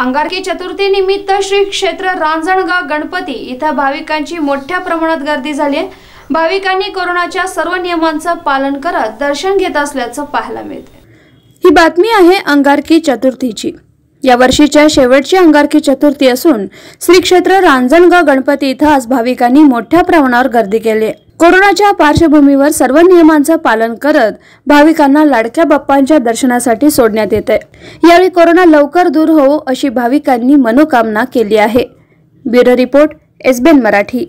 अंगारकी चतुर्थी निमित्त श्री क्षेत्र रांजणगाव गणपती इथं भाविकांची मोठ्या प्रमाणात गर्दी झाली आहे भाविकांनी कोरोनाच्या सर्व नियमांचं पालन करत दर्शन घेत असल्याचं पाहायला मिळते ही बातमी आहे अंगारकी चतुर्थीची या वर्षीच्या शेवटची अंगारकी चतुर्थी असून श्री क्षेत्र रांजणगाव गणपती इथं आज भाविकांनी मोठ्या प्रमाणावर गर्दी केली आहे कोरोनाच्या पार्श्वभूमीवर सर्व नियमांचं पालन करत भाविकांना लाडक्या बाप्पांच्या दर्शनासाठी सोडण्यात येत आहे यावेळी कोरोना लवकर दूर होवो अशी भाविकांनी मनोकामना केली आहे ब्युरो रिपोर्ट एसबीएन मराठी